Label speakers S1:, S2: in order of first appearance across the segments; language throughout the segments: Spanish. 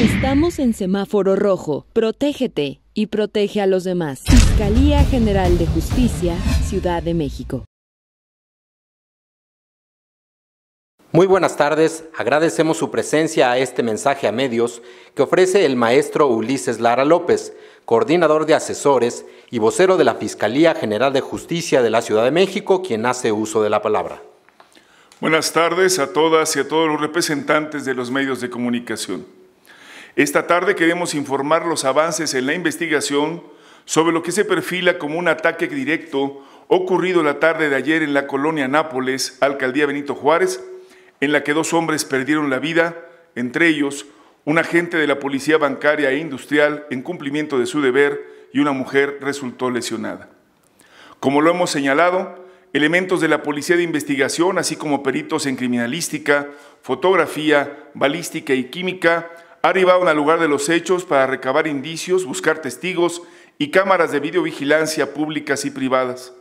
S1: Estamos en semáforo rojo. Protégete y protege a los demás. Fiscalía General de Justicia, Ciudad de México. Muy buenas tardes, agradecemos su presencia a este mensaje a medios que ofrece el maestro Ulises Lara López, coordinador de asesores y vocero de la Fiscalía General de Justicia de la Ciudad de México, quien hace uso de la palabra. Buenas tardes a todas y a todos los representantes de los medios de comunicación. Esta tarde queremos informar los avances en la investigación sobre lo que se perfila como un ataque directo ocurrido la tarde de ayer en la colonia Nápoles, alcaldía Benito Juárez, en la que dos hombres perdieron la vida, entre ellos un agente de la Policía Bancaria e Industrial en cumplimiento de su deber y una mujer resultó lesionada. Como lo hemos señalado, elementos de la Policía de Investigación, así como peritos en criminalística, fotografía, balística y química, Arribaron al lugar de los hechos para recabar indicios, buscar testigos y cámaras de videovigilancia públicas y privadas.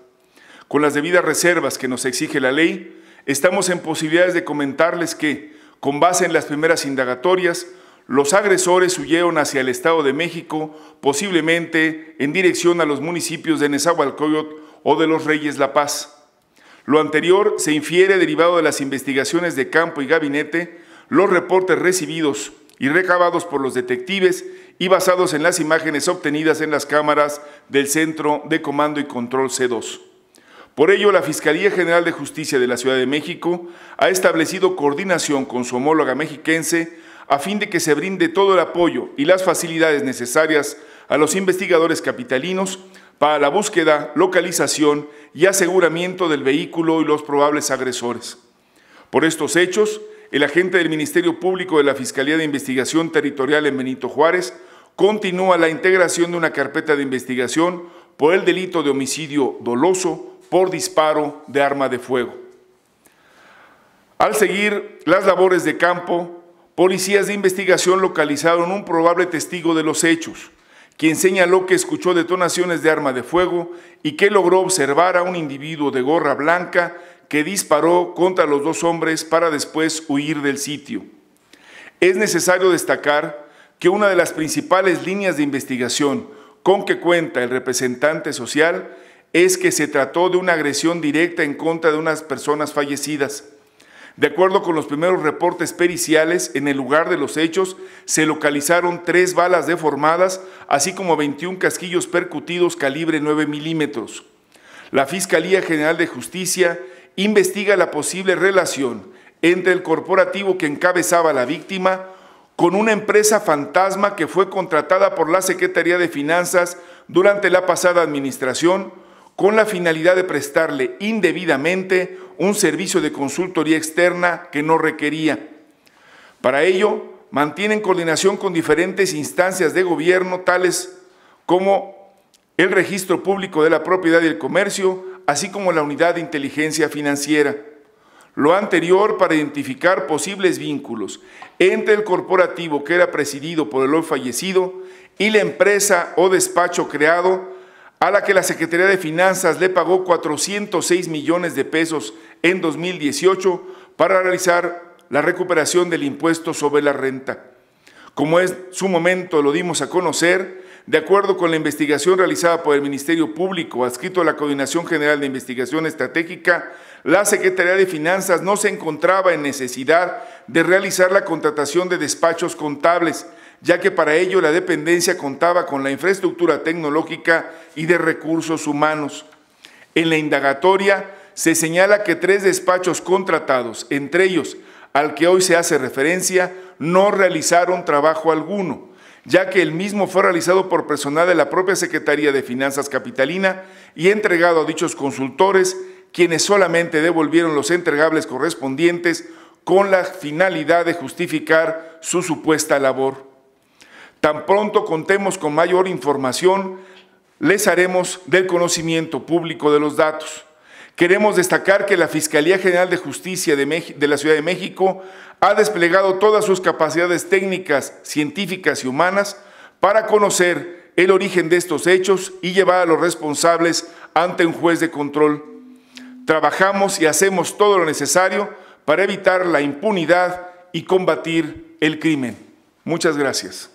S1: Con las debidas reservas que nos exige la ley, estamos en posibilidades de comentarles que, con base en las primeras indagatorias, los agresores huyeron hacia el Estado de México, posiblemente en dirección a los municipios de Nezahualcóyotl o de los Reyes La Paz. Lo anterior se infiere derivado de las investigaciones de campo y gabinete, los reportes recibidos y recabados por los detectives y basados en las imágenes obtenidas en las cámaras del Centro de Comando y Control C2. Por ello, la Fiscalía General de Justicia de la Ciudad de México ha establecido coordinación con su homóloga mexiquense a fin de que se brinde todo el apoyo y las facilidades necesarias a los investigadores capitalinos para la búsqueda, localización y aseguramiento del vehículo y los probables agresores. Por estos hechos, el agente del Ministerio Público de la Fiscalía de Investigación Territorial en Benito Juárez continúa la integración de una carpeta de investigación por el delito de homicidio doloso por disparo de arma de fuego. Al seguir las labores de campo, policías de investigación localizaron un probable testigo de los hechos, quien señaló que escuchó detonaciones de arma de fuego y que logró observar a un individuo de gorra blanca que disparó contra los dos hombres para después huir del sitio. Es necesario destacar que una de las principales líneas de investigación con que cuenta el representante social es que se trató de una agresión directa en contra de unas personas fallecidas. De acuerdo con los primeros reportes periciales, en el lugar de los hechos se localizaron tres balas deformadas, así como 21 casquillos percutidos calibre 9 milímetros. La Fiscalía General de Justicia investiga la posible relación entre el corporativo que encabezaba la víctima con una empresa fantasma que fue contratada por la Secretaría de Finanzas durante la pasada administración con la finalidad de prestarle indebidamente un servicio de consultoría externa que no requería. Para ello, mantienen coordinación con diferentes instancias de gobierno, tales como el Registro Público de la Propiedad y el Comercio, así como la unidad de inteligencia financiera. Lo anterior para identificar posibles vínculos entre el corporativo que era presidido por el hoy fallecido y la empresa o despacho creado a la que la Secretaría de Finanzas le pagó 406 millones de pesos en 2018 para realizar la recuperación del impuesto sobre la renta. Como es su momento, lo dimos a conocer, de acuerdo con la investigación realizada por el Ministerio Público, adscrito a la Coordinación General de Investigación Estratégica, la Secretaría de Finanzas no se encontraba en necesidad de realizar la contratación de despachos contables, ya que para ello la dependencia contaba con la infraestructura tecnológica y de recursos humanos. En la indagatoria se señala que tres despachos contratados, entre ellos al que hoy se hace referencia, no realizaron trabajo alguno ya que el mismo fue realizado por personal de la propia Secretaría de Finanzas Capitalina y entregado a dichos consultores, quienes solamente devolvieron los entregables correspondientes con la finalidad de justificar su supuesta labor. Tan pronto contemos con mayor información, les haremos del conocimiento público de los datos. Queremos destacar que la Fiscalía General de Justicia de, la Ciudad de México ha desplegado todas sus capacidades técnicas, científicas y humanas para conocer el origen de estos hechos y llevar a los responsables ante un juez de control. Trabajamos y hacemos todo lo necesario para evitar la impunidad y combatir el crimen. Muchas gracias.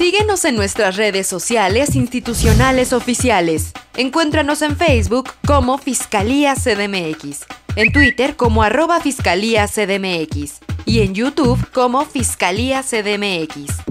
S1: Síguenos en nuestras redes sociales institucionales oficiales. Encuéntranos en Facebook como Fiscalía CDMX, en Twitter como arroba Fiscalía CDMX y en YouTube como Fiscalía CDMX.